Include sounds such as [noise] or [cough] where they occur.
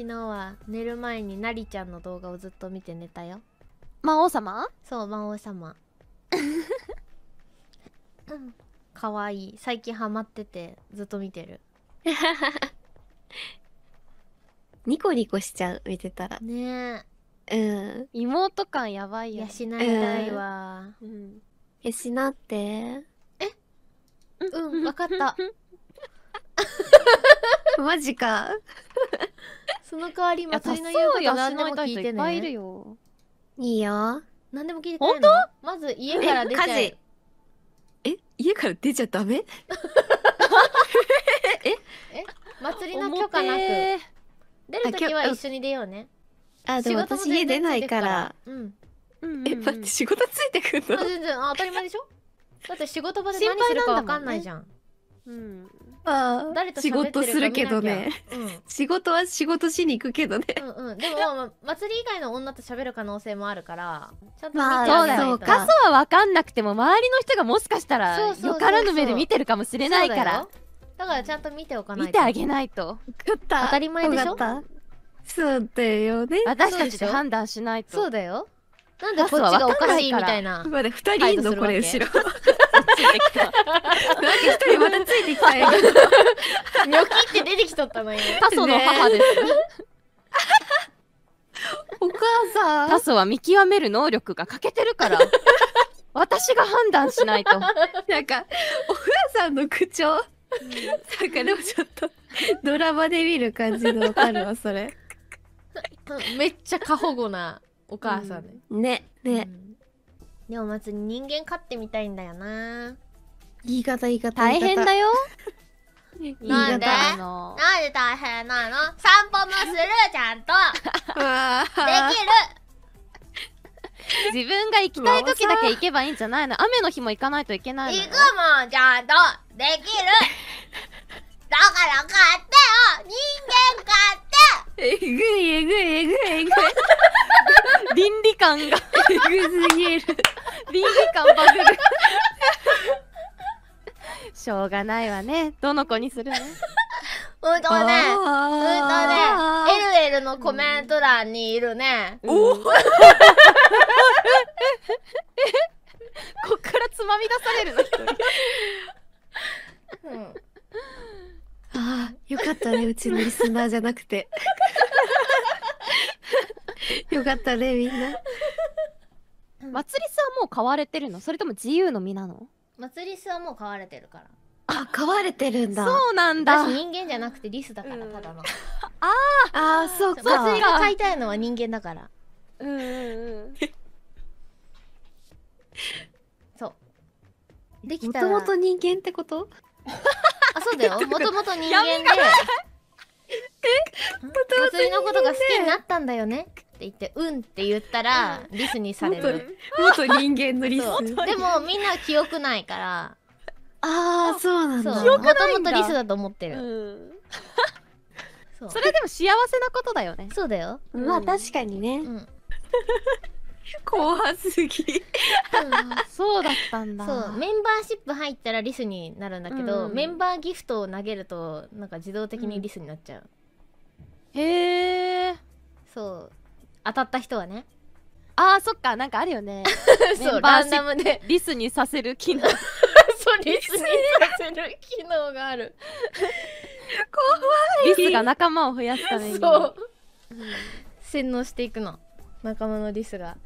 昨日は寝る前になりちゃんの動画をずっと見て寝たよ魔王様そう魔王様うんかわいい最近ハマっててずっと見てる [laughs] ニコニコしちゃう見てたらねえうん妹感やばいよ、ね、養いたいわ、うん、養ってえうん分かった [laughs] マジかその代わり祭りの言うこと何でも聞いてねいるよいいよ何でも聞いて本当まず家から出ちゃええ家から出ちゃダメええ祭りの許可なく出るときは一緒に出ようねあでも私家出ないからうんうんえ待って仕事ついてくるの全然あ当たり前でしょだって仕事場で何するか分かんないじゃん、うん、あ仕事するけどね、うん、仕事は仕事しに行くけどね、うんうん、でも、まあ、祭り以外の女と喋る可能性もあるからちょっと見てと、まあ、そうか過は分かんなくても周りの人がもしかしたらよからぬ目で見てるかもしれないからだからちゃんと見ておかないと見てあげないと当たり前でしょそうだよね私たちで判断しないとそうだよなんでこっちがおかしいみたいな。2人いんのこれ後ろ。ついてきたなんか一人またついてきたよ [laughs] ニョキって出てきとったのよタソの母です、お母さんタソは見極める能力が欠けてるから私が判断しないとなんかお母さんの口調なんかでもちょっとドラマで見る感じのわかるわそれめっちゃ過保護なお母さんね、うん、ねね、うんでもまず人間飼ってみたいんだよな言い方言い方大変だよなんでなんで大変なの散歩もするちゃんと [laughs] できる自分が行きたい時だけ行けばいいんじゃないの雨の日も行かないといけないの行くもんちゃんとできるだから買ってよ人間買ってえぐいえぐいえぐいえぐい [laughs] 倫理観がえぐすぎる倫理観バズるしょうがないわねどの子にするのうんとね、うんとね、エルエルのコメント欄にいるね。うん、[laughs] こっからつまみ出されるの一人。うん、ああ、よかったね、うちのリスナーじゃなくて。[laughs] よかったね、みんな。祭りすはもう買われてるのそれとも自由の身なの祭りすはもう買われてるからあ、買われてるんだ。そうなんだ。私人間じゃなくてリスだから、ただの。[laughs] ああ、あそうか。祭りが買いたいのは人間だから。うんうんうん。そう。できたら。もともと人間ってことあ、そうだよ。も [laughs] ともと人間で。え祭りのことが好きになったんだよね。って言って「うん」って言ったらリスにされる元人間のリスでもみんな記憶ないからああそうなんだもともとリスだと思ってる、うん、それでも幸せなことだよねそうだよ、うん、まあ確かにね、うん、怖すぎそうだったんだそうメンバーシップ入ったらリスになるんだけど、うん、メンバーギフトを投げるとなんか自動的にリスになっちゃう、へえそう当たった人はねあーそっかなんかあるよね [laughs] そうバンダムでリスにさせる機能 [laughs] そうリスにさせる機能がある怖いリスが仲間を増やすためにそう、うん、洗脳していくの仲間のリスが。